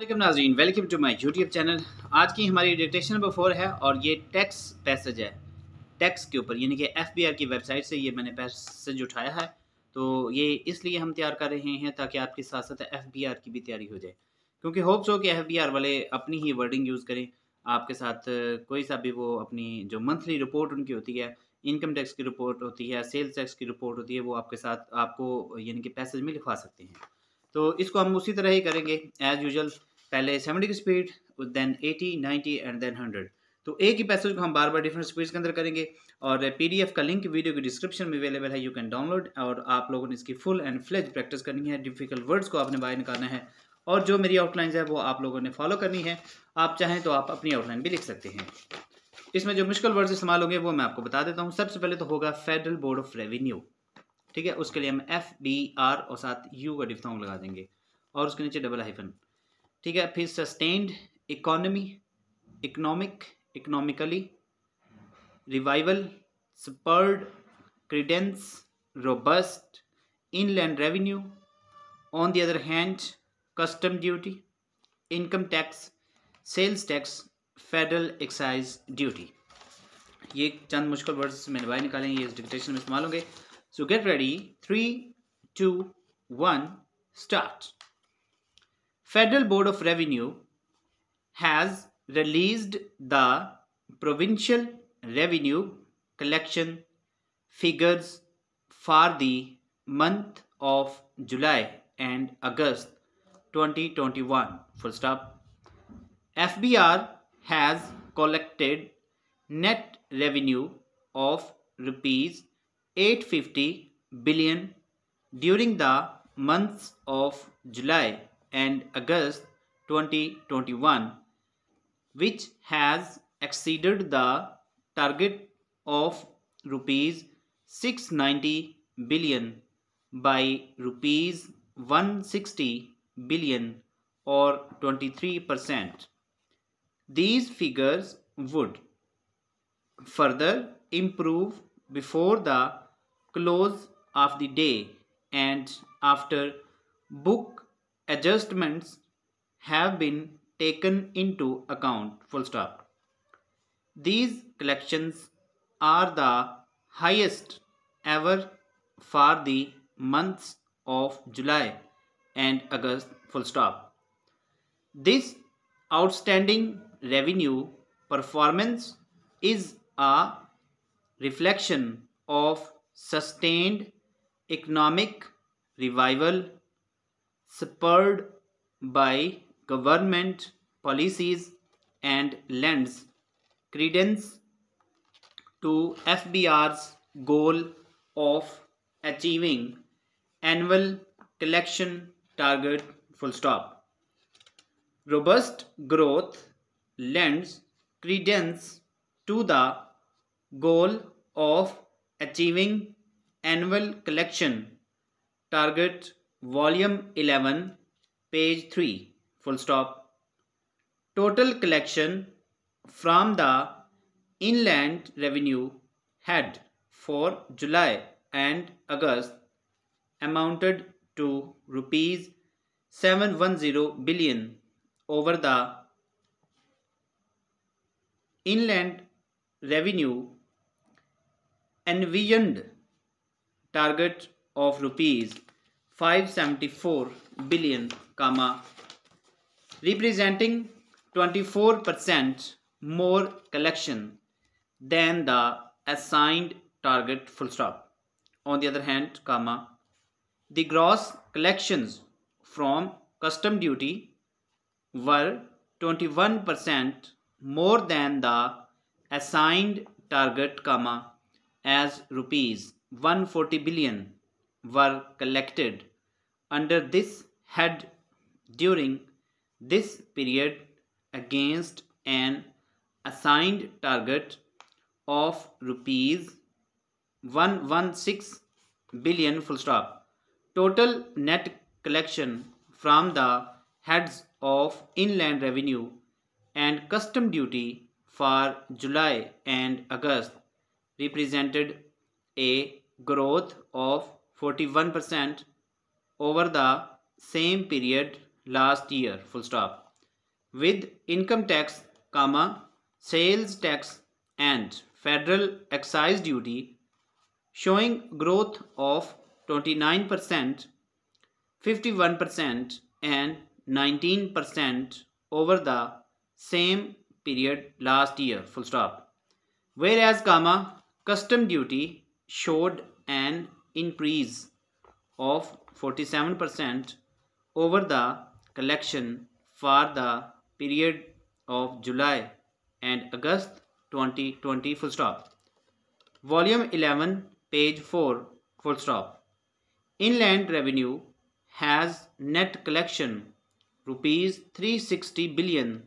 Welcome Nazeen welcome to my YouTube channel आज की हमारी डिटेक्शन नंबर फोर है और ये टैक्स पैसेज है टैक्स के ऊपर यानी कि एफबीआर की वेबसाइट से ये मैंने पैसेज उठाया है तो ये इसलिए हम तैयार कर रहे हैं ताकि आपके साथ साथ एफबीआर की भी तैयारी हो जाए क्योंकि होप्स हो कि आर वाले अपनी ही वर्डिंग यूज़ करें आपके साथ कोई सा भी वो अपनी जो मंथली रिपोर्ट उनकी होती है इनकम टैक्स की रिपोर्ट होती है सेल्स टैक्स की रिपोर्ट होती है वो आपके साथ आपको यानी कि पैसेज में लिखवा सकते हैं तो इसको हम उसी तरह ही करेंगे एज़ यूजल पहले 70 की स्पीड देन 80 90 एंड देन 100 तो एक ही पैसेज को हम बार बार डिफरेंट स्पीड्स के अंदर करेंगे और पीडीएफ का लिंक वीडियो की डिस्क्रिप्शन में अवेलेबल है यू कैन डाउनलोड और आप लोगों ने इसकी फुल एंड फ्लेज प्रैक्टिस करनी है डिफिकल्ट वर्ड्स को आपने बाहर निकालना है और जो मेरी आउटलाइंस है वो आप लोगों ने फॉलो करनी है आप चाहें तो आप अपनी आउटलाइन भी लिख सकते हैं इसमें जो मुश्किल वर्ड्स इस्तेमाल होंगे वो मैं आपको बता देता हूँ सबसे पहले तो होगा फेडरल बोर्ड ऑफ रेवेन्यू ठीक है उसके लिए हम एफ बी आर और साथ यू का डिफ्थॉन्ग लगा देंगे और उसके नीचे डबल हाइफन ठीक है फिर sustained economy economic economically revival spurred credence robust inland revenue on the other hand custom duty income tax sales tax federal excise duty ये चंद मुश्किल वर्ड्स मैंने बाहर निकालेंगे ये इस डिक्टेशन में इस्तेमाल होंगे so get ready three two one start Federal Board of Revenue has released the provincial revenue collection figures for the month of July and August 2021. Full stop. FBR has collected net revenue of rupees 850 billion during the months of July and August 2021 which has exceeded the target of rupees 690 billion by rupees 160 billion or 23%. These figures would further improve before the close of the day and after book adjustments have been taken into account full stop. These collections are the highest ever for the months of July and August full stop. This outstanding revenue performance is a reflection of sustained economic revival spurred by government policies and lends credence to FBR's goal of achieving annual collection target full stop. Robust growth lends credence to the goal of achieving annual collection target volume 11, page 3, full stop. Total collection from the inland revenue had for July and August amounted to rupees 710 billion over the inland revenue envisioned target of rupees 574 billion, comma, representing 24% more collection than the assigned target full stop. On the other hand, comma, the gross collections from custom duty were 21% more than the assigned target, comma, as rupees 140 billion were collected under this head during this period against an assigned target of rupees 116 billion full stop total net collection from the heads of inland revenue and custom duty for July and August represented a growth of 41% over the same period last year full stop with income tax comma sales tax and federal excise duty showing growth of 29% 51% and 19% over the same period last year full stop whereas comma custom duty showed an increase of 47% over the collection for the period of July and August 2020 full stop. Volume 11 page 4 full stop. Inland revenue has net collection rupees 360 billion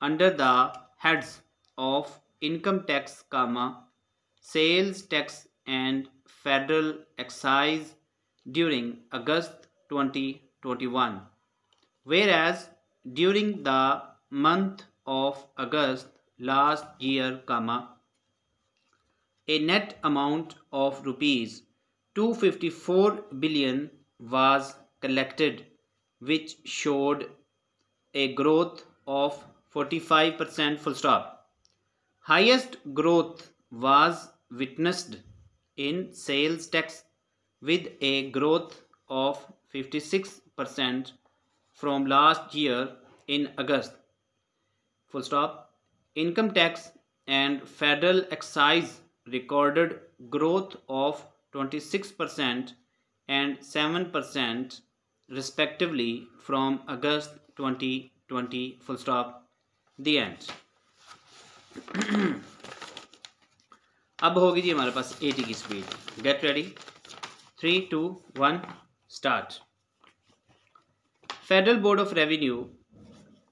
under the heads of income tax, comma, sales tax and federal excise during August 2021. Whereas during the month of August last year, comma, a net amount of rupees 254 billion was collected which showed a growth of 45% full stop. Highest growth was witnessed in sales tax with a growth of 56% from last year in August. Full stop. Income tax and federal excise recorded growth of 26% and 7% respectively from August 2020 full stop the end अब होगी जी हमारे पास 80 की speed get ready 3, 2, 1, start. Federal Board of Revenue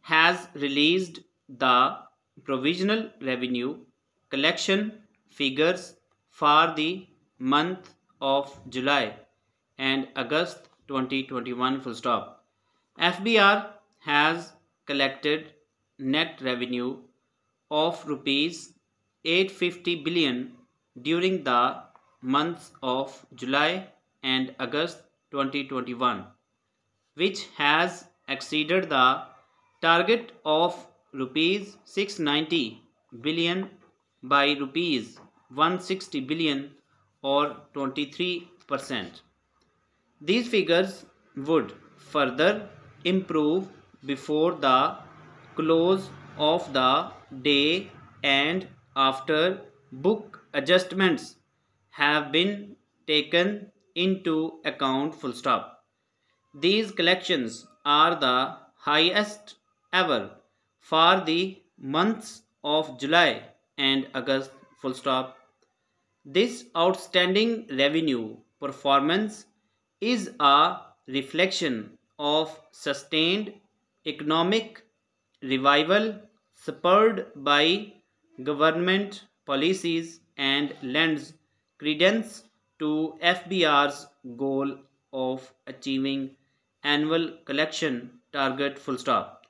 has released the provisional revenue collection figures for the month of July and August 2021 full stop. FBR has collected net revenue of rupees 850 billion during the months of July and August 2021, which has exceeded the target of rupees 690 billion by rupees 160 billion or 23%. These figures would further improve before the close of the day and after book adjustments have been taken into account full stop. These collections are the highest ever for the months of July and August full stop. This outstanding revenue performance is a reflection of sustained economic revival spurred by government policies and lends credence to FBR's goal of achieving annual collection target full stop.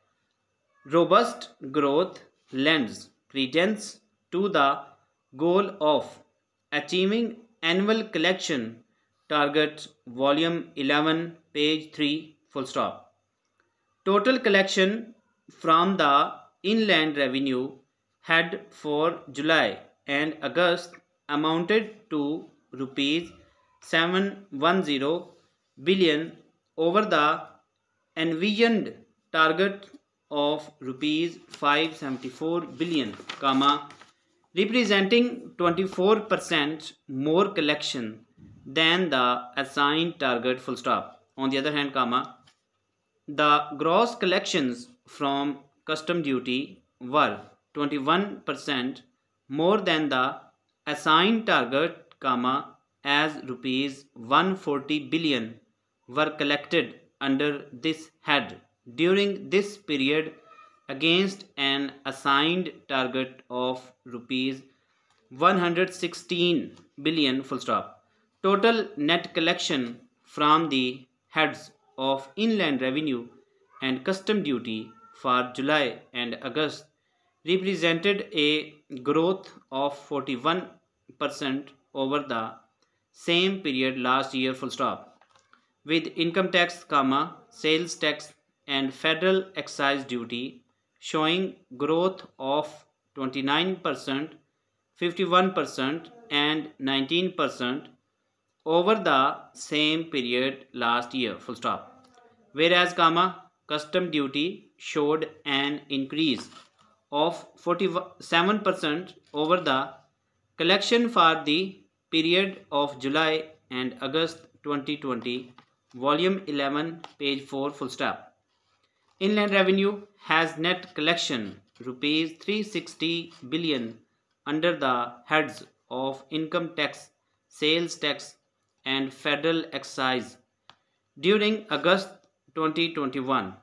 Robust growth lends credence to the goal of achieving annual collection target volume 11 page 3 full stop. Total collection from the inland revenue had for July and August amounted to rupees 710 billion over the envisioned target of rupees 574 billion comma representing 24% more collection than the assigned target full stop on the other hand comma the gross collections from custom duty were 21% more than the assigned target comma, as rupees 140 billion were collected under this head during this period against an assigned target of rupees 116 billion full stop. Total net collection from the heads of inland revenue and custom duty for July and August represented a growth of 41% over the same period last year full stop with income tax comma sales tax and federal excise duty showing growth of 29%, 51% and 19% over the same period last year full stop whereas comma custom duty showed an increase of 47% over the collection for the period of July and August 2020, volume 11, page 4, full stop. Inland revenue has net collection rupees 360 billion under the heads of income tax, sales tax and federal excise during August 2021.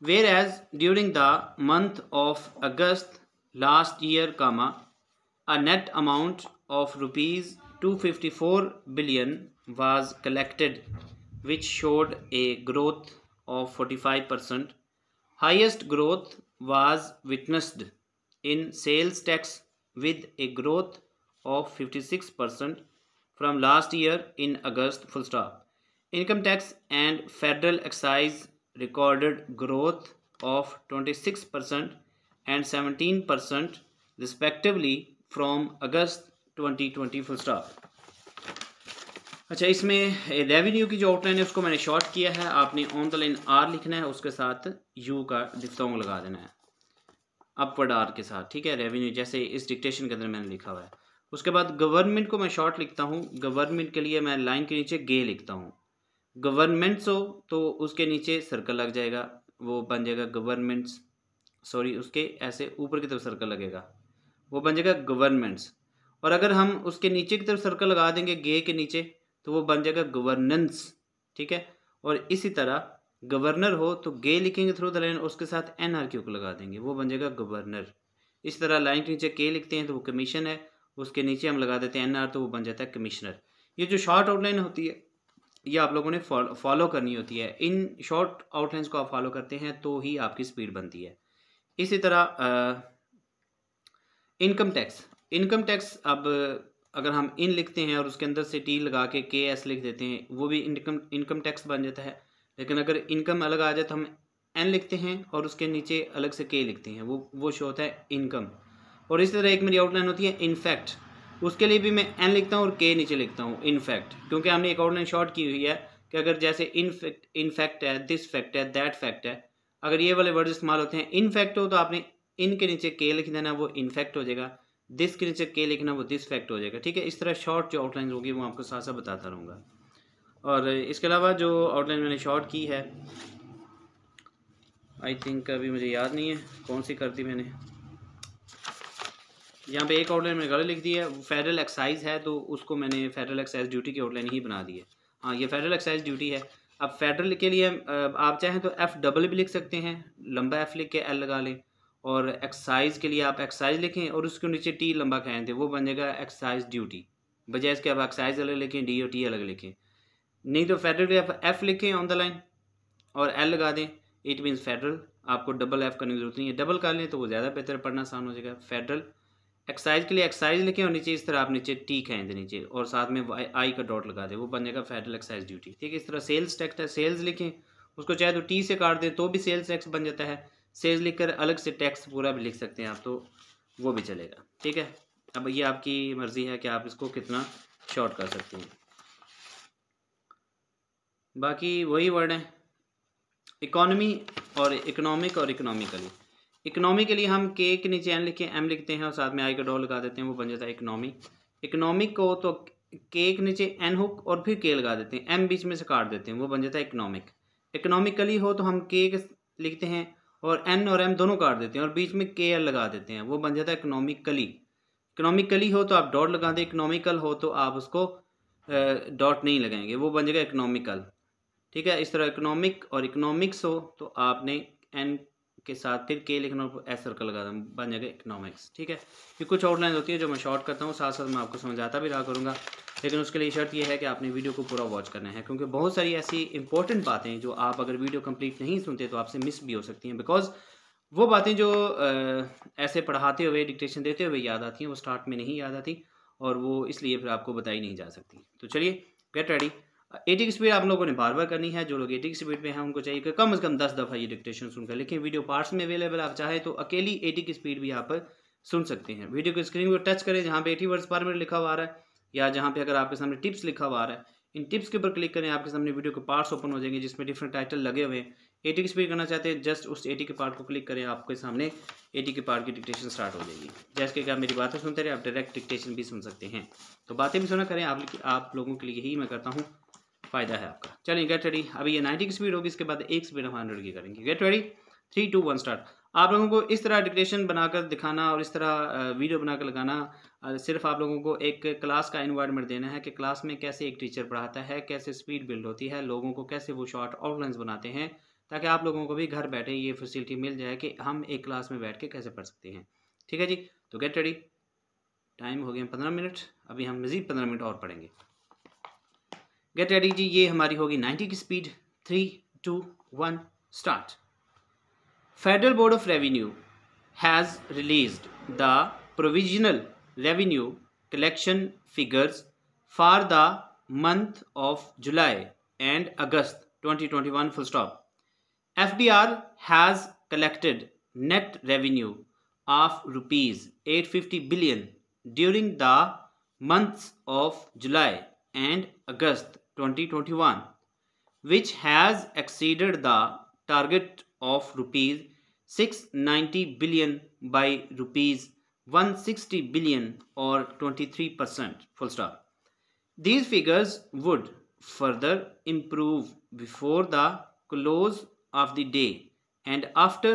Whereas during the month of August last year, comma, a net amount of rupees 254 billion was collected which showed a growth of 45%. Highest growth was witnessed in sales tax with a growth of 56% from last year in August full stop. Income tax and federal excise recorded growth of 26% and 17% respectively from August 2020 full stop अच्छा इसमें revenue की जो outline है उसको मैंने short किया है आपने ऑन द लाइन आर लिखना है उसके साथ यू का डिफ्थोंग लगा देना है अपवर्ड आर के साथ ठीक है रेवेन्यू जैसे इस डिक्टेशन के अंदर मैंने लिखा हुआ है उसके बाद गवर्नमेंट को मैं शॉर्ट लिखता हूँ गवर्नमेंट के लिए मैं लाइन के नीचे गे लिखता हूँ गवर्नमेंट्स हो तो उसके नीचे सर्कल लग जाएगा वो बन जाएगा गवर्नमेंट्स सॉरी उसके ऐसे ऊपर की तरफ सर्कल लगेगा वो बन जाएगा गवर्नमेंट्स और अगर हम उसके नीचे की तरफ सर्कल लगा देंगे गे के नीचे तो वो बन जाएगा गवर्नेंस ठीक है और इसी तरह गवर्नर हो तो गे लिखेंगे थ्रू द लाइन उसके साथ एन आर क्यू को लगा देंगे वो बन जाएगा गवर्नर इस तरह लाइन के नीचे के लिखते हैं तो वो कमीशन है उसके नीचे हम लगा देते हैं एन आर तो वो बन जाता है कमिश्नर ये जो शॉर्ट आउटलाइन होती है ये आप लोगों ने फॉलो करनी होती है इन शॉर्ट आउटलाइंस को आप फॉलो करते हैं तो ही आपकी स्पीड बनती है इसी तरह आ, इनकम टैक्स इनकम टैक्स अब अगर हम इन लिखते हैं और उसके अंदर से टी लगा के के एस लिख देते हैं वो भी इनकम इनकम टैक्स बन जाता है लेकिन अगर इनकम अलग आ जाए तो हम एन लिखते हैं और उसके नीचे अलग से के लिखते हैं वो वो शो होता है इनकम और इसी तरह एक मेरी आउटलाइन होती है इनफैक्ट उसके लिए भी मैं एन लिखता हूँ और के नीचे लिखता हूँ इनफैक्ट क्योंकि हमने एक आउटलाइन शॉर्ट की हुई है कि अगर जैसे इनफैक्ट इनफैक्ट है दिस फैक्ट है दैट फैक्ट है अगर ये वाले वर्ड इस्तेमाल होते हैं इनफैक्ट हो तो आपने इन के नीचे के लिख देना वो इनफेक्ट हो जाएगा दिस के नीचे के लिखना वो दिस फैक्ट हो जाएगा ठीक है इस तरह शॉर्ट जो आउटलाइन होगी वो आपको साथ साथ बताता रहूँगा और इसके अलावा जो आउटलाइन मैंने शॉर्ट की है आई थिंक अभी मुझे याद नहीं है कौन सी कर दी मैंने यहाँ पे एक आउटलाइन मैंने गलत लिख दी है फेडरल एक्साइज है तो उसको मैंने फेडरल एक्साइज ड्यूटी की आउटलाइन ही बना दी है हाँ ये फेडरल एक्साइज ड्यूटी है अब फेडरल के लिए आप चाहें तो एफ़ डबल भी लिख सकते हैं लंबा एफ़ लिख के एल लगा लें और एक्सरसाइज के लिए आप एक्सरसाइज लिखें और उसके नीचे टी लंबा खें थे तो वो बन जाएगा एक्सरसाइज ड्यूटी बजाय इसके आप एक्सरसाइज अलग लिखें डी और टी अलग लिखें नहीं तो फेडरल के आप एफ़ लिखें ऑन द लाइन और एल लगा दें इट मीन्स फेडरल आपको डबल एफ़ करने की जरूरत नहीं है डबल कर लें तो वो ज़्यादा बेहतर पढ़ना आसान हो जाएगा फेडरल एक्सरसाइज के लिए एक्सरसाइज लिखें और नीचे इस तरह आप नीचे टी खाएँ नीचे और साथ में आई का डॉट लगा दें वो बन जाएगा फेडरल एक्सरसाइज ड्यूटी ठीक है इस तरह सेल्स टैक्स है सेल्स लिखें उसको चाहे तो टी से काट दें तो भी सेल्स टैक्स बन जाता है सेज लिखकर अलग से टैक्स पूरा भी लिख सकते हैं आप तो वो भी चलेगा ठीक है अब ये आपकी मर्ज़ी है कि आप इसको कितना शॉर्ट कर सकते हैं बाकी वही वर्ड हैं इकोनॉमी और इकोनॉमिक और इकोनॉमिकली इकोनॉमी के लिए हम के के नीचे एन लिखे एम लिखते हैं और साथ में आई का डॉ लगा देते हैं वो बन जाता है इकोनॉमी इकोनॉमिक को तो के के नीचे एन हुक और फिर के लगा देते हैं एम बीच में से काट देते हैं वो बन जाता है इकोनॉमिक इकोनॉमिकली हो तो हम के लिखते हैं और एन और एम दोनों काट देते हैं और बीच में के एल लगा देते हैं वो बन जाता है इकोनॉमिकली इकोनॉमिकली हो तो आप डॉट लगा दें इकोनॉमिकल हो तो आप उसको डॉट नहीं लगाएंगे वो बन जाएगा इकोनॉमिकल ठीक है इस तरह इकोनॉमिक और इकोनॉमिक्स हो तो आपने एन के साथ फिर के लिखना एस सर्कल लगा दूँ बन जाएगा इकनॉमिक्स ठीक है ये कुछ आउटलाइन होती है जो मैं शॉर्ट करता हूँ साथ साथ मैं आपको समझाता भी रहा करूँगा लेकिन उसके लिए शर्त यह है कि आपने वीडियो को पूरा वॉच करना है क्योंकि बहुत सारी ऐसी इंपॉर्टेंट बातें जो आप अगर वीडियो कंप्लीट नहीं सुनते तो आपसे मिस भी हो सकती हैं बिकॉज वो बातें जो ऐसे पढ़ाते हुए डिक्टेशन देते हुए याद आती हैं वो स्टार्ट में नहीं याद आती और वो इसलिए फिर आपको बताई नहीं जा सकती तो चलिए गेट रेडी एटी की स्पीड आप लोगों ने बार बार करनी है जो लोग एटी की स्पीड में हैं उनको चाहिए कि कम से कम दस दफ़ा ये डिक्टेशन सुनकर लेकिन वीडियो पार्ट्स में अवेलेबल आप चाहे तो अकेली एटी की स्पीड भी आप सुन सकते हैं वीडियो की स्क्रीन को टच करें जहाँ पे एटी वर्ड्स पर मिनट लिखा हुआ रहा है या जहाँ पे अगर आपके सामने टिप्स लिखा हुआ रहा है इन टिप्स के ऊपर क्लिक करें आपके सामने वीडियो के पार्ट्स ओपन हो जाएंगे जिसमें डिफरेंट टाइटल लगे हुए हैं एटी की स्पीड करना चाहते हैं जस्ट उस एटी के पार्ट को क्लिक करें आपके सामने एटी के पार्ट की डिक्टेशन स्टार्ट हो जाएगी जैसे कि आप मेरी बातें सुनते रहे आप डायरेक्ट डिक्टेशन भी सुन सकते हैं तो बातें भी सुना करें आप लोगों के लिए यही मैं करता हूँ फ़ायदा है आपका चलिए गेट रेडी अभी ये नाइन्टी की स्पीड होगी इसके बाद एक स्पीड हम हंड्रेड की करेंगे get ready three two one start आप लोगों को इस तरह डिक्रेशन बनाकर दिखाना और इस तरह वीडियो बनाकर लगाना सिर्फ आप लोगों को एक क्लास का इन्वायरमेंट देना है कि क्लास में कैसे एक टीचर पढ़ाता है कैसे स्पीड बिल्ड होती है लोगों को कैसे वो शॉर्ट आउटलाइंस बनाते हैं ताकि आप लोगों को भी घर बैठे ये फैसिलिटी मिल जाए कि हम एक क्लास में बैठ के कैसे पढ़ सकते हैं ठीक है जी तो गेट रेडी टाइम हो गया पंद्रह मिनट अभी हम मज़ीद पंद्रह मिनट और पढ़ेंगे गेट रेडी जी ये हमारी होगी 90 की speed three two one start federal board of revenue has release the provisional revenue collection figures for the month of July and August twenty twenty one full stop F R has collected net revenue of rupees eight fifty billion during the months of July and August 2021 which has exceeded the target of rupees 690 billion by rupees 160 billion or 23% full stop these figures would further improve before the close of the day and after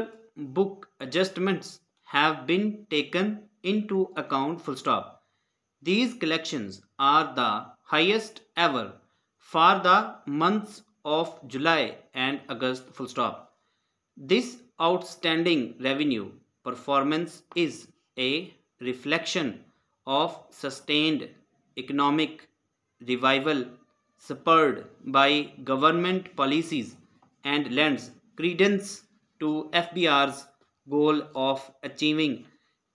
book adjustments have been taken into account full stop these collections are the highest ever for the months of July and August full stop. This outstanding revenue performance is a reflection of sustained economic revival spurred by government policies and lends credence to FBR's goal of achieving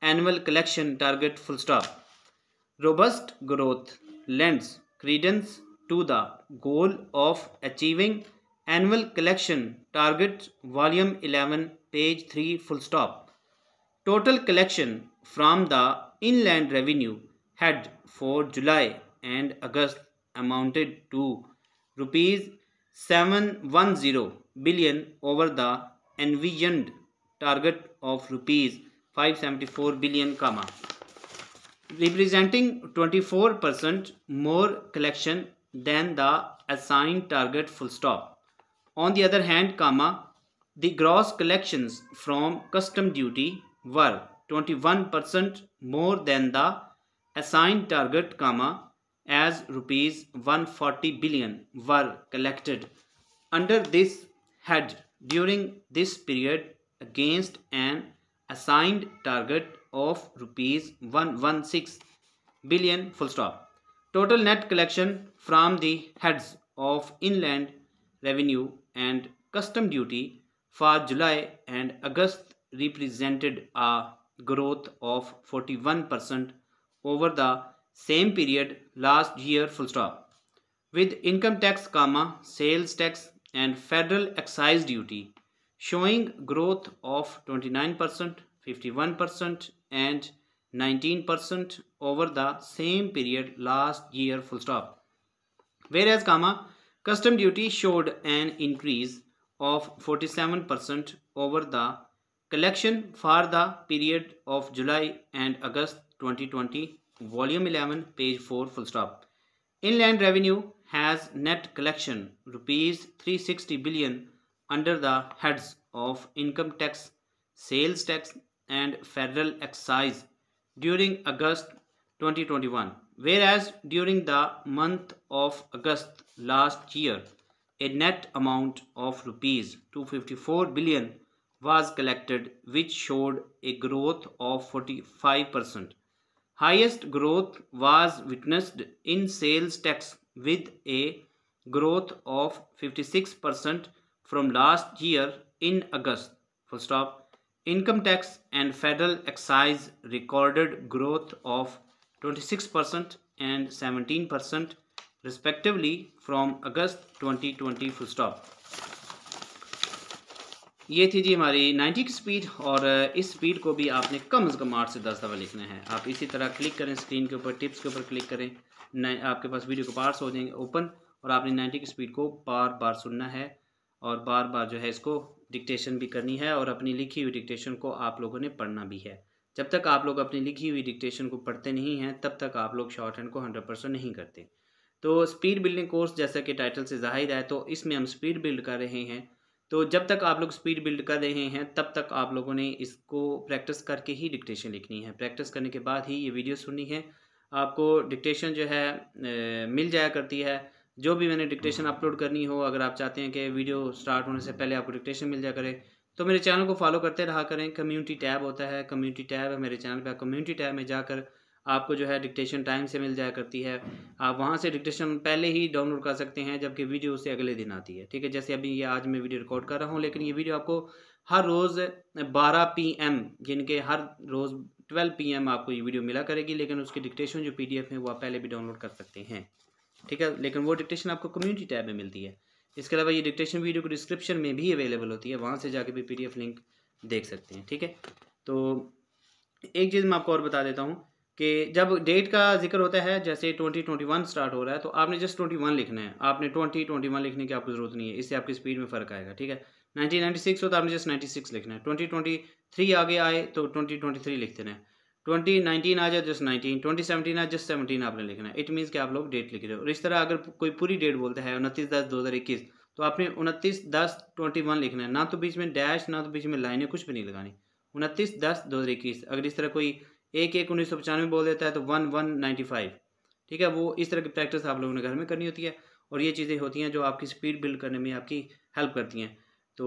annual collection target full stop. Robust growth lends credence to the goal of achieving annual collection targets volume 11 page 3 full stop total collection from the inland revenue had for july and august amounted to rupees 710 billion over the envisioned target of rupees 574 billion comma representing 24% more collection than the assigned target full stop. On the other hand, comma, the gross collections from custom duty were 21% more than the assigned target, comma, as rupees 140 billion were collected under this head during this period against an assigned target of rupees 116 billion full stop total net collection from the heads of inland revenue and custom duty for July and August represented a growth of 41% over the same period last year full stop with income tax comma sales tax and federal excise duty showing growth of 29% 51% and 19% over the same period last year full stop. Whereas comma custom duty showed an increase of 47% over the collection for the period of July and August 2020 volume 11 page 4 full stop. Inland revenue has net collection rupees 360 billion under the heads of income tax, sales tax and federal excise during August 2021. Whereas during the month of August last year, a net amount of rupees 254 billion was collected which showed a growth of 45%. Highest growth was witnessed in sales tax with a growth of 56% from last year in August. Full stop. income tax and federal excise recorded growth of 26% and 17% respectively from August 2020 full stop ये थी जी हमारी 90 की speed और uh, इस speed को भी आपने कम से कम आठ से दस दफ़ा लिखना है आप इसी तरह क्लिक करें स्क्रीन के ऊपर टिप्स के ऊपर क्लिक करें आपके पास वीडियो के पार्ट्स हो जाएंगे ओपन और आपने 90 की स्पीड को बार बार सुनना है और बार बार जो है इसको डिक्टेशन भी करनी है और अपनी लिखी हुई डिक्टेशन को आप लोगों ने पढ़ना भी है जब तक आप लोग अपनी लिखी हुई डिक्टेशन को पढ़ते नहीं हैं तब तक आप लोग शॉर्ट हैंड को हंड्रेड परसेंट नहीं करते तो स्पीड बिल्डिंग कोर्स जैसा कि टाइटल से जाहिर है तो इसमें हम स्पीड बिल्ड कर रहे हैं तो जब तक आप लोग स्पीड बिल्ड कर रहे हैं तब तक आप लोगों ने इसको प्रैक्टिस करके ही डिक्टेशन लिखनी है प्रैक्टिस करने के बाद ही ये वीडियो सुननी है आपको डिक्टेशन जो है मिल जाया करती है जो भी मैंने डिक्टेशन अपलोड करनी हो अगर आप चाहते हैं कि वीडियो स्टार्ट होने से पहले आपको डिक्टेशन मिल जाए करे तो मेरे चैनल को फॉलो करते रहा करें कम्युनिटी टैब होता है कम्युनिटी टैब है मेरे चैनल पे कम्युनिटी टैब में जाकर आपको जो है डिक्टेशन टाइम से मिल जाया करती है आप वहाँ से डिक्टेशन पहले ही डाउनलोड कर सकते हैं जबकि वीडियो उससे अगले दिन आती है ठीक है जैसे अभी ये आज मैं वीडियो रिकॉर्ड कर रहा हूँ लेकिन ये वीडियो आपको हर रोज़ बारह पी एम जिनके हर रोज़ ट्वेल्व पी एम आपको ये वीडियो मिला करेगी लेकिन उसकी डिक्टेशन जो पी डी एफ है वो आप पहले भी डाउनलोड कर सकते हैं ठीक है लेकिन वो डिक्टेशन आपको कम्युनिटी टैब में मिलती है इसके अलावा ये डिक्टेशन वीडियो को डिस्क्रिप्शन में भी अवेलेबल होती है वहाँ से जाके भी पी लिंक देख सकते हैं ठीक है तो एक चीज़ मैं आपको और बता देता हूँ कि जब डेट का जिक्र होता है जैसे ट्वेंटी ट्वेंटी वन स्टार्ट हो रहा है तो आपने जस्ट ट्वेंटी वन लिखना है आपने ट्वेंटी ट्वेंटी वन लिखने की आपको जरूरत नहीं है इससे आपकी स्पीड में फ़र्क आएगा ठीक है नाइनटीन नाइन्टी सिक्स हो तो आपने जस्ट नाइन्टी सिक्स लिखना है ट्वेंटी ट्वेंटी थ्री आगे आए तो ट्वेंटी ट्वेंटी थ्री लिख देना है ट्वेंटी नाइनटीन आ जाए जस्ट नाइनटीन ट्वेंटी सेवनटीन आ जस्ट सेवनटीन आपने लिखना है इट मीन्स कि आप लोग डेट लिख रहे हो और इस तरह अगर कोई पूरी डेट बोलता है उनतीस दस दो हज़ार इक्कीस तो आपने उनतीस दस ट्वेंटी वन लिखना है ना तो बीच में डैश ना तो बीच में लाइनें कुछ भी नहीं लगानी उनतीस दस दो हज़ार इक्कीस अगर इस तरह कोई एक एक उन्नीस सौ पचानवे बोल देता है तो वन वन नाइन्टी फाइव ठीक है वो इस तरह की प्रैक्टिस आप लोगों ने घर में करनी होती है और ये चीज़ें होती हैं जो आपकी स्पीड बिल्ड करने में आपकी हेल्प करती हैं तो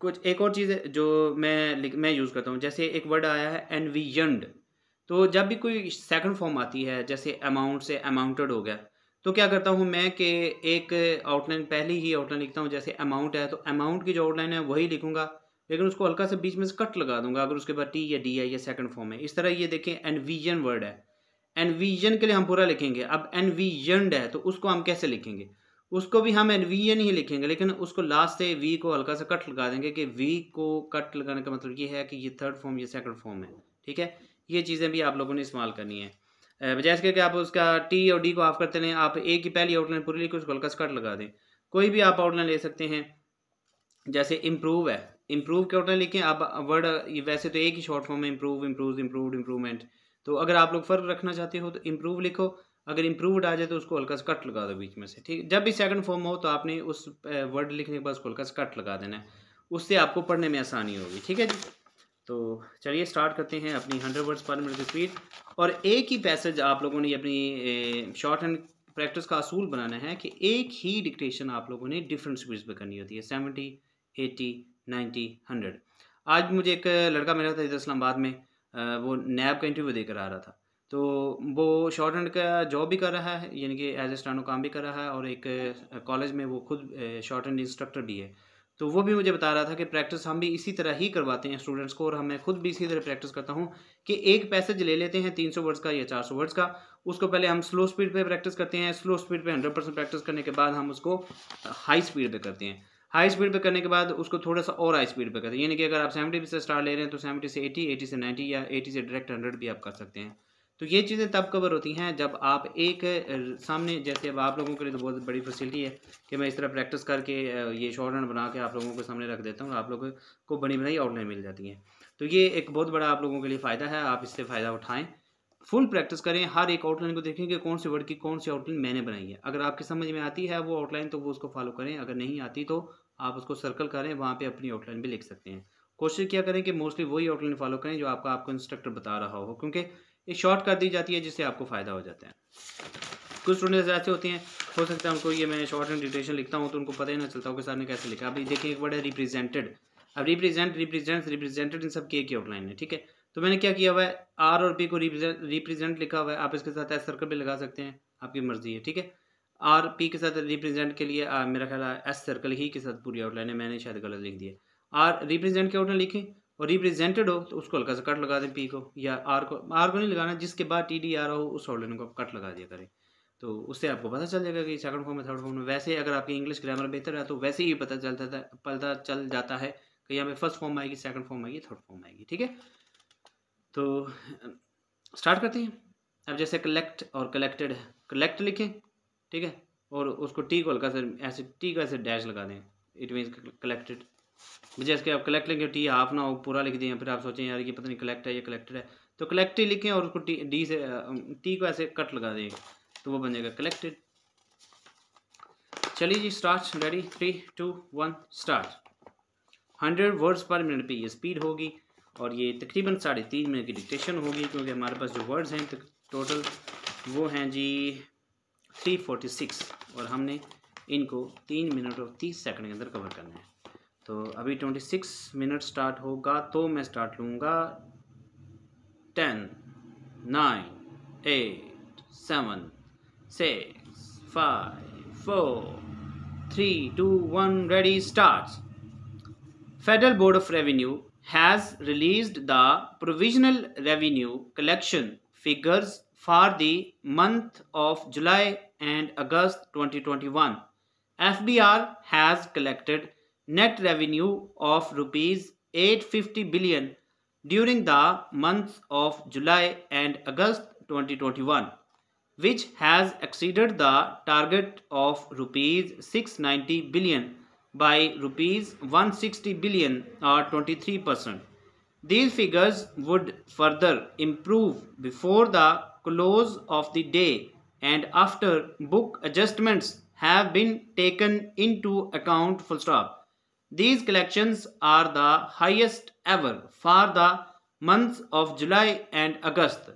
कुछ एक और चीज़ जो मैं मैं यूज़ करता हूँ जैसे एक वर्ड आया है एनविजनड तो जब भी कोई सेकंड फॉर्म आती है जैसे अमाउंट से अमाउंटेड हो गया तो क्या करता हूँ मैं कि एक आउटलाइन पहले ही आउटलाइन लिखता हूँ जैसे अमाउंट है तो अमाउंट की जो आउटलाइन है वही लिखूंगा लेकिन उसको हल्का से बीच में से कट लगा दूंगा अगर उसके बाद टी या डी है या सेकंड फॉर्म है इस तरह ये देखें एनवीजन वर्ड है एनवीजन के लिए हम पूरा लिखेंगे अब एनविजनड है तो उसको हम कैसे लिखेंगे उसको भी हम एन वी एन ही लिखेंगे लेकिन उसको लास्ट से वी को हल्का सा कट लगा देंगे कि वी को कट लगाने का मतलब ये है कि ये थर्ड फॉर्म ये सेकंड फॉर्म है ठीक है ये चीज़ें भी आप लोगों ने इस्तेमाल करनी है बजाय इसके कि आप उसका टी और डी को ऑफ करते रहें आप ए की पहली आउटलाइन पूरी लिखी उसको हल्का सा कट लगा दें कोई भी आप आउटलाइन ले सकते हैं जैसे इम्प्रूव है इम्प्रूव के आउटलाइन लिखें आप वर्ड वैसे तो एक ही शॉर्ट फॉर्म है इम्प्रूव इम्प्रूव इम्प्रूव इम्प्रूवमेंट तो अगर आप लोग फ़र्क रखना चाहते हो तो इम्प्रूव लिखो अगर इम्प्रूवड आ जाए तो उसको हल्का सा कट लगा दो बीच में से ठीक जब भी सेकंड फॉर्म हो तो आपने उस वर्ड लिखने के बाद उसको हल्का सा कट लगा देना है उससे आपको पढ़ने में आसानी होगी ठीक है जी तो चलिए स्टार्ट करते हैं अपनी हंड्रेड वर्ड्स पर मिनट की स्पीड और एक ही पैसेज आप लोगों ने अपनी शॉर्ट हैंड प्रैक्टिस का असूल बनाना है कि एक ही डिक्टेशन आप लोगों ने डिफरेंट स्पीड्स पर करनी होती है सेवेंटी एटी नाइन्टी हंड्रेड आज मुझे एक लड़का मिला था इधर इस्लामाबाद में वो नैब का इंटरव्यू देकर आ रहा था तो वो शॉर्ट हैंड का जॉब भी कर रहा है यानी कि एज ए स्टानो काम भी कर रहा है और एक कॉलेज में वो खुद शॉर्ट हैंड इंस्ट्रक्टर भी है तो वो भी मुझे बता रहा था कि प्रैक्टिस हम भी इसी तरह ही करवाते हैं स्टूडेंट्स को और हम मैं खुद भी इसी तरह प्रैक्टिस करता हूँ कि एक पैसेज ले लेते हैं तीन वर्ड्स का या चार वर्ड्स का उसको पहले हम स्लो स्पीड पर प्रैक्टिस करते हैं स्लो स्पीड पर हंड्रेड परसेंट प्रैक्टिस करने के बाद हम उसको हाई स्पीड पर करते हैं हाई स्पीड पे करने के बाद उसको थोड़ा सा और हाई स्पीड पे करते हैं यानी कि अगर आप सेवेंटी से स्टार ले रहे हैं तो सेवेंटी से एटी एटी से नाइन्टी या एटी से डायरेक्ट हंड्रेड भी आप कर सकते हैं तो ये चीज़ें तब कवर होती हैं जब आप एक सामने जैसे अब आप लोगों के लिए तो बहुत बड़ी फैसिलिटी है कि मैं इस तरह प्रैक्टिस करके ये शॉर्ट रन बना के आप लोगों के सामने रख देता हूँ आप लोगों को बनी बनाई आउटलाइन मिल जाती है तो ये एक बहुत बड़ा आप लोगों के लिए फ़ायदा है आप इससे फ़ायदा उठाएँ फुल प्रैक्टिस करें हर एक आउटलाइन को देखें कि कौन सी वर्ड की कौन सी आउटलाइन मैंने बनाई है अगर आपकी समझ में आती है वो आउटलाइन तो वो उसको फॉलो करें अगर नहीं आती तो आप उसको सर्कल करें वहाँ पे अपनी आउटलाइन भी लिख सकते हैं कोशिश क्या करें कि मोस्टली वही आउटलाइन फॉलो करें जो आपका आपको इंस्ट्रक्टर बता रहा हो क्योंकि ये शॉर्ट कर दी जाती है जिससे आपको फ़ायदा हो जाता है कुछ स्टूडेंट्स ऐसे होते हैं हो सकता है उनको ये मैं शॉर्ट एंड डिटेशन लिखता हूँ तो उनको पता ही ना चलता हो कि सर ने कैसे लिखा अभी देखिए एक वर्ड है रिप्रेजेंटेड अब रिप्रेजेंट रिप्रेजेंट रिप्रेजेंटेड इन सब के की आउटलाइन है ठीक है तो मैंने क्या किया हुआ है आर और पी को रिप्रेजेंट लिखा हुआ है आप इसके साथ एस सर्कल भी लगा सकते हैं आपकी मर्जी है ठीक है आर पी के साथ रिप्रेजेंट के लिए आ, मेरा ख्याल है एस सर्कल ही के साथ पूरी आउटलाइन है मैंने शायद गलत लिख दिया आर रिप्रेजेंट के आउटलाइन लिखी और रिप्रेजेंटेड हो तो उसको हल्का सा कट लगा दें पी को या आर को आर को नहीं लगाना जिसके बाद टी डी आर हो उस ऑर्डर को कट लगा दिया करें तो उससे आपको पता चल जाएगा कि सेकंड फॉर्म में थर्ड फॉर्म में वैसे अगर आपकी इंग्लिश ग्रामर बेहतर है तो वैसे ही पता चलता था पता चल जाता है कि यहाँ पे फर्स्ट फॉर्म आएगी सेकंड फॉर्म आएगी थर्ड फॉर्म आएगी ठीक है तो स्टार्ट करते हैं अब जैसे कलेक्ट और कलेक्टेड कलेक्ट लिखें ठीक है और उसको टी को हल्का सा ऐसे टी का ऐसे डैश लगा दें इट मीन्स कलेक्टेड जैसे इसके आप कलेक्ट लिखे टी हाफ ना हो पूरा लिख दें फिर आप सोचें यार ये पता नहीं कलेक्ट है या कलेक्टेड है तो कलेक्ट ही लिखें और उसको टी डी से टी को ऐसे कट लगा दें तो वो बन जाएगा कलेक्टेड चलिए जी start ready three two one start hundred words per minute पे ये स्पीड होगी और ये तकरीबन साढ़े तीन मिनट की डिक्टेशन होगी क्योंकि हमारे पास जो वर्ड्स हैं टोटल वो हैं जी थ्री फोर्टी सिक्स और हमने इनको तीन मिनट और तीस सेकंड के अंदर कवर करना है तो अभी ट्वेंटी सिक्स मिनट स्टार्ट होगा तो मैं स्टार्ट लूँगा ten nine eight seven six five four three two one ready start federal board of revenue has release the provisional revenue collection figures for the month of July and August twenty twenty one F B R has collected net revenue of rupees 850 billion during the months of July and August 2021 which has exceeded the target of rupees 690 billion by rupees 160 billion or 23%. These figures would further improve before the close of the day and after book adjustments have been taken into account full stop. These collections are the highest ever for the months of July and August.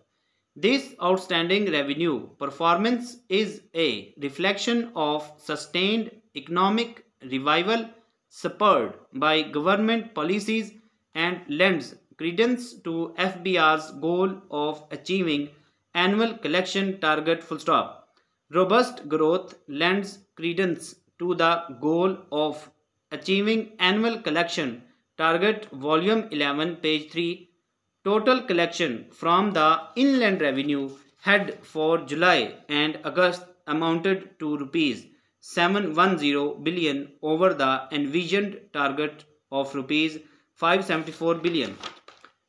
This outstanding revenue performance is a reflection of sustained economic revival spurred by government policies and lends credence to FBR's goal of achieving annual collection target full stop. Robust growth lends credence to the goal of Achieving Annual Collection Target Volume 11 page 3 Total collection from the inland revenue had for July and August amounted to rupees 710 billion over the envisioned target of rupees 574 billion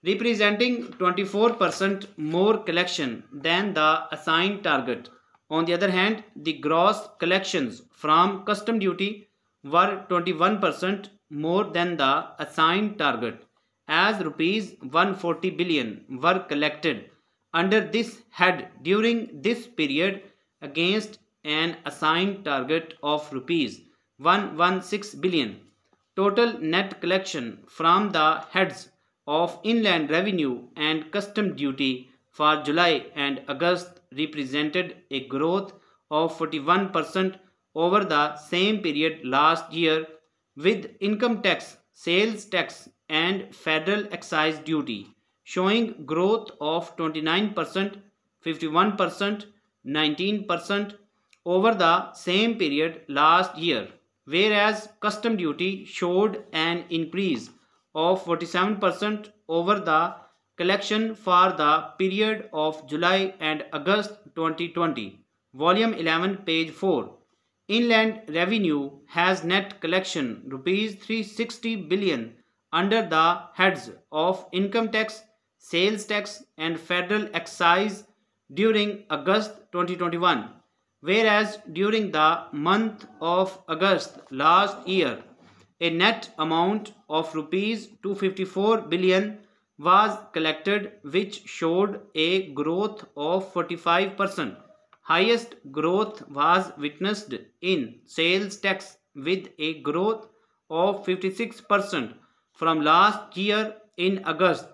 representing 24% more collection than the assigned target. On the other hand, the gross collections from custom duty were 21% more than the assigned target as rupees 140 billion were collected under this head during this period against an assigned target of rupees 116 billion total net collection from the heads of inland revenue and custom duty for July and August represented a growth of 41% over the same period last year with income tax, sales tax and federal excise duty showing growth of 29%, 51%, 19% over the same period last year whereas custom duty showed an increase of 47% over the collection for the period of July and August 2020 volume 11 page 4 Inland revenue has net collection rupees 360 billion under the heads of income tax, sales tax and federal excise during August 2021 whereas during the month of August last year a net amount of rupees 254 billion was collected which showed a growth of 45% highest growth was witnessed in sales tax with a growth of 56% from last year in August.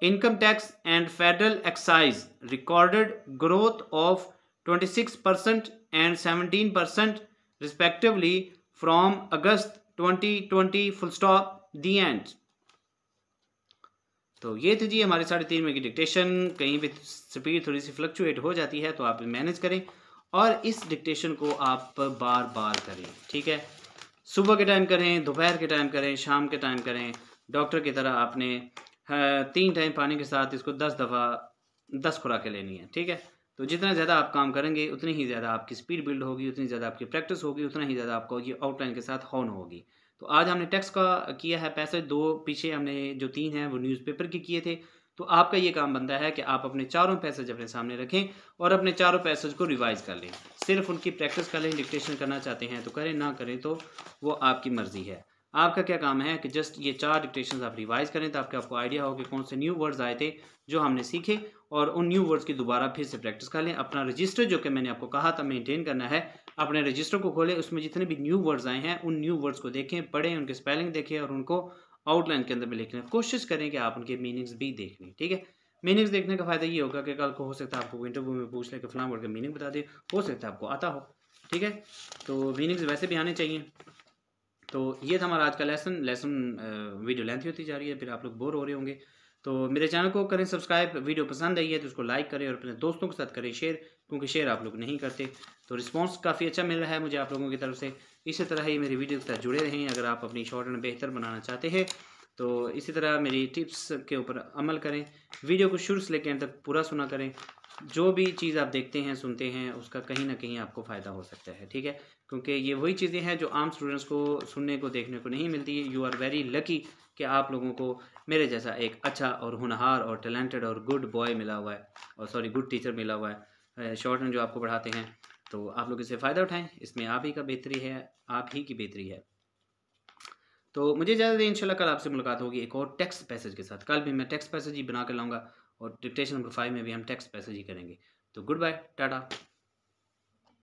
Income tax and federal excise recorded growth of 26% and 17% respectively from August 2020 full stop the end. तो ये थी जी हमारे साढ़े तीन में की dictation कहीं भी स्पीड थोड़ी सी फ्लक्चुएट हो जाती है तो आप मैनेज करें और इस डिक्टेशन को आप बार बार करें ठीक है सुबह के टाइम करें दोपहर के टाइम करें शाम के टाइम करें डॉक्टर की तरह आपने तीन टाइम पानी के साथ इसको दस दफ़ा दस खुराकें लेनी है ठीक है तो जितना ज़्यादा आप काम करेंगे उतनी ही ज़्यादा आपकी स्पीड बिल्ड होगी उतनी ज़्यादा आपकी प्रैक्टिस होगी उतना ही ज़्यादा आपको ये आउटलाइन के साथ हॉन होगी तो आज हमने टैक्स का किया है पैसेज दो पीछे हमने जो तीन हैं वो न्यूज़पेपर के किए थे तो आपका ये काम बनता है कि आप अपने चारों पैसेज अपने सामने रखें और अपने चारों पैसेज को रिवाइज कर लें सिर्फ उनकी प्रैक्टिस कर लें डिक्टेशन करना चाहते हैं तो करें ना करें तो वो आपकी मर्ज़ी है आपका क्या काम है कि जस्ट ये चार डिक्टेशन आप रिवाइज करें तो आपके आपको आइडिया हो कि कौन से न्यू वर्ड्स आए थे जो हमने सीखे और उन न्यू वर्ड्स की दोबारा फिर से प्रैक्टिस कर लें अपना रजिस्टर जो कि मैंने आपको कहा था मेनटेन करना है अपने रजिस्टर को खोलें उसमें जितने भी न्यू वर्ड्स आए हैं उन न्यू वर्ड्स को देखें पढ़ें उनके स्पेलिंग देखें और उनको आउटलाइन के अंदर में लिखें कोशिश करें कि आप उनके मीनिंग्स भी देख लें ठीक है मीनिंग्स देखने का फ़ायदा ये होगा कि कल को हो सकता है आपको इंटरव्यू में पूछ लें कि फलां वर्ड का मीनिंग बता दें हो सकता है आपको आता हो ठीक है तो मीनिंग्स वैसे भी आने चाहिए तो ये था हमारा आज का लेसन लेसन वीडियो लेंथ होती जा रही है फिर आप लोग बोर हो रहे होंगे तो मेरे चैनल को करें सब्सक्राइब वीडियो पसंद आई है तो उसको लाइक करें और अपने दोस्तों के साथ करें शेयर क्योंकि शेयर आप लोग नहीं करते तो रिस्पॉन्स काफ़ी अच्छा मिल रहा है मुझे आप लोगों की तरफ से इसी तरह ही मेरी वीडियो के साथ जुड़े रहें अगर आप अपनी शॉर्ट एंड बेहतर बनाना चाहते हैं तो इसी तरह मेरी टिप्स के ऊपर अमल करें वीडियो को शुरू से लेकर अंत तक पूरा सुना करें जो भी चीज़ आप देखते हैं सुनते हैं उसका कहीं ना कहीं आपको फ़ायदा हो सकता है ठीक है क्योंकि ये वही चीज़ें हैं जो आम स्टूडेंट्स को सुनने को देखने को नहीं मिलती यू आर वेरी लकी कि आप लोगों को मेरे जैसा एक अच्छा और होनहार और टैलेंटेड और गुड बॉय मिला हुआ है और सॉरी गुड टीचर मिला हुआ है शॉर्ट में जो आपको पढ़ाते हैं तो आप लोग इससे फ़ायदा उठाएं इसमें आप ही का बेहतरी है आप ही की बेहतरी है तो मुझे ज़्यादा दें इनशाला कल आपसे मुलाकात होगी एक और टेक्स्ट पैसेज के साथ कल भी मैं टेक्स्ट पैसेज ही बना कर लाऊंगा और डिक्टेशन नंबर फाइव में भी हम टेक्स्ट पैसेज ही करेंगे तो गुड बाय टाटा